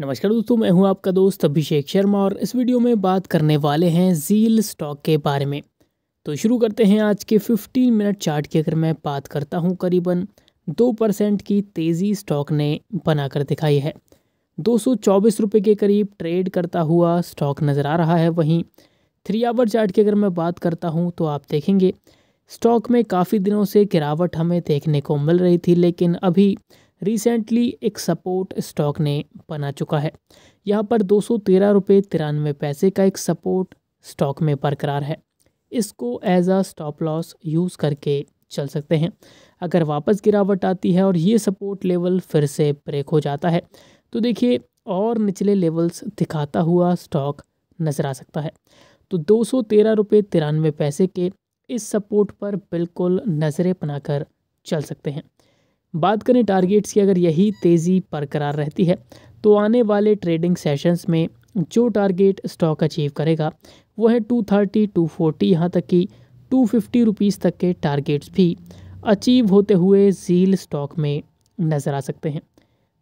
नमस्कार दोस्तों मैं हूं आपका दोस्त अभिषेक शर्मा और इस वीडियो में बात करने वाले हैं जील स्टॉक के बारे में तो शुरू करते हैं आज के 15 मिनट चार्ट की अगर मैं बात करता हूं करीबन दो परसेंट की तेज़ी स्टॉक ने बनाकर दिखाई है दो सौ के करीब ट्रेड करता हुआ स्टॉक नज़र आ रहा है वहीं थ्री आवर चार्ट की अगर मैं बात करता हूँ तो आप देखेंगे स्टॉक में काफ़ी दिनों से गिरावट हमें देखने को मिल रही थी लेकिन अभी रिसेंटली एक सपोर्ट स्टॉक ने बना चुका है यहाँ पर दो सौ तेरह रुपये तिरानवे पैसे का एक सपोर्ट स्टॉक में बरकरार है इसको as a stop loss use करके चल सकते हैं अगर वापस गिरावट आती है और ये सपोर्ट लेवल फिर से ब्रेक हो जाता है तो देखिए और निचले लेवल्स दिखाता हुआ स्टॉक नज़र आ सकता है तो दो सौ तेरह रुपये तिरानवे पैसे के इस सपोर्ट पर बिल्कुल नज़रें बनाकर चल सकते हैं बात करें टारगेट्स की अगर यही तेज़ी बरकरार रहती है तो आने वाले ट्रेडिंग सेशंस में जो टारगेट स्टॉक अचीव करेगा वो है टू थर्टी टू फोर्टी यहाँ तक कि टू फिफ्टी रुपीज़ तक के टारगेट्स भी अचीव होते हुए जील स्टॉक में नज़र आ सकते हैं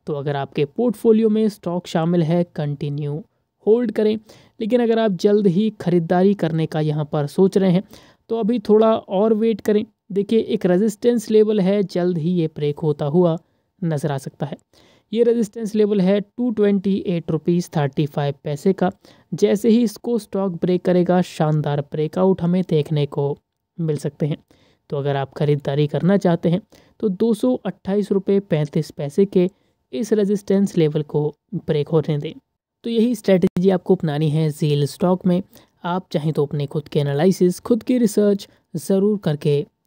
तो अगर आपके पोर्टफोलियो में स्टॉक शामिल है कंटिन्यू होल्ड करें लेकिन अगर आप जल्द ही ख़रीदारी करने का यहाँ पर सोच रहे हैं तो अभी थोड़ा और वेट करें देखिए एक रेजिस्टेंस लेवल है जल्द ही ये ब्रेक होता हुआ नज़र आ सकता है ये रेजिस्टेंस लेवल है two twenty eight rupees thirty five पैसे का जैसे ही इसको स्टॉक ब्रेक करेगा शानदार ब्रेकआउट हमें देखने को मिल सकते हैं तो अगर आप ख़रीदारी करना चाहते हैं तो दो सौ अट्ठाईस रुपये पैंतीस पैसे के इस रेजिस्टेंस लेवल को ब्रेक होने दें तो यही स्ट्रेटजी आपको अपनानी है जील स्टॉक में आप चाहें तो अपने खुद के एनालिसिस खुद की रिसर्च ज़रूर करके